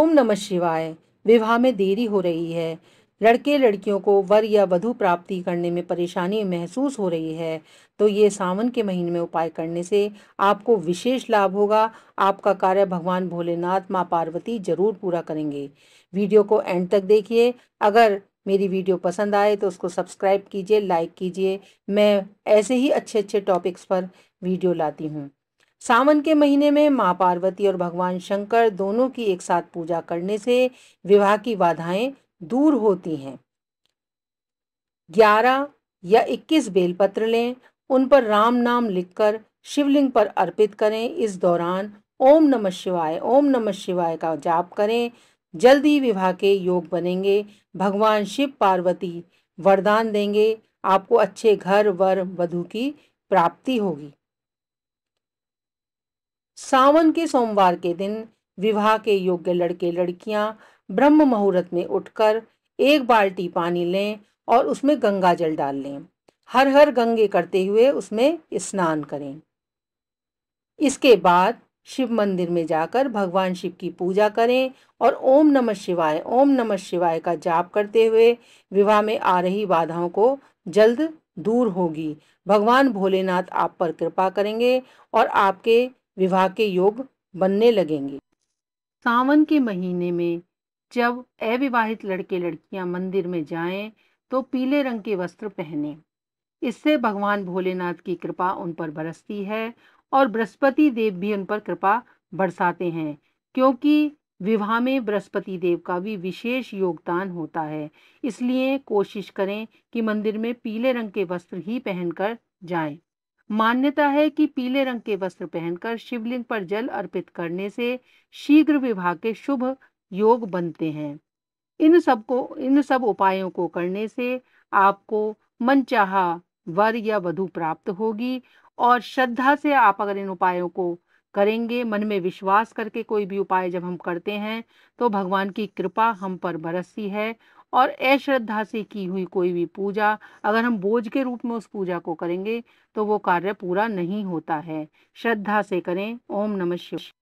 ओम नमः शिवाय विवाह में देरी हो रही है लड़के लड़कियों को वर या वधु प्राप्ति करने में परेशानी महसूस हो रही है तो ये सावन के महीने में उपाय करने से आपको विशेष लाभ होगा आपका कार्य भगवान भोलेनाथ माँ पार्वती जरूर पूरा करेंगे वीडियो को एंड तक देखिए अगर मेरी वीडियो पसंद आए तो उसको सब्सक्राइब कीजिए लाइक कीजिए मैं ऐसे ही अच्छे अच्छे टॉपिक्स पर वीडियो लाती हूँ सावन के महीने में माँ पार्वती और भगवान शंकर दोनों की एक साथ पूजा करने से विवाह की बाधाएं दूर होती हैं ग्यारह या इक्कीस बेलपत्र लें उन पर राम नाम लिखकर शिवलिंग पर अर्पित करें इस दौरान ओम नमः शिवाय ओम नमः शिवाय का जाप करें जल्दी विवाह के योग बनेंगे भगवान शिव पार्वती वरदान देंगे आपको अच्छे घर वर वधु की प्राप्ति होगी सावन के सोमवार के दिन विवाह के योग्य लड़के लड़कियां ब्रह्म मुहूर्त में उठकर एक बाल्टी पानी लें और उसमें गंगा जल डाल लें हर हर गंगे करते हुए उसमें स्नान करें इसके बाद शिव मंदिर में जाकर भगवान शिव की पूजा करें और ओम नमः शिवाय ओम नमः शिवाय का जाप करते हुए विवाह में आ रही बाधाओं को जल्द दूर होगी भगवान भोलेनाथ आप पर कृपा करेंगे और आपके विवाह के योग बनने लगेंगे सावन के महीने में जब अविवाहित लड़के लड़कियां मंदिर में जाएं तो पीले रंग के वस्त्र पहने इससे भगवान भोलेनाथ की कृपा उन पर बरसती है और बृहस्पति देव भी उन पर कृपा बरसाते हैं क्योंकि विवाह में बृहस्पति देव का भी विशेष योगदान होता है इसलिए कोशिश करें कि मंदिर में पीले रंग के वस्त्र ही पहनकर जाएं। मान्यता है कि पीले रंग के वस्त्र पहनकर शिवलिंग पर जल अर्पित करने से शीघ्र विवाह के शुभ योग बनते हैं इन सबको इन सब उपायों को करने से आपको मनचाहा वर या वधु प्राप्त होगी और श्रद्धा से आप अगर इन उपायों को करेंगे मन में विश्वास करके कोई भी उपाय जब हम करते हैं तो भगवान की कृपा हम पर बरसती है और अश्रद्धा से की हुई कोई भी पूजा अगर हम बोझ के रूप में उस पूजा को करेंगे तो वो कार्य पूरा नहीं होता है श्रद्धा से करें ओम नमः शिवाय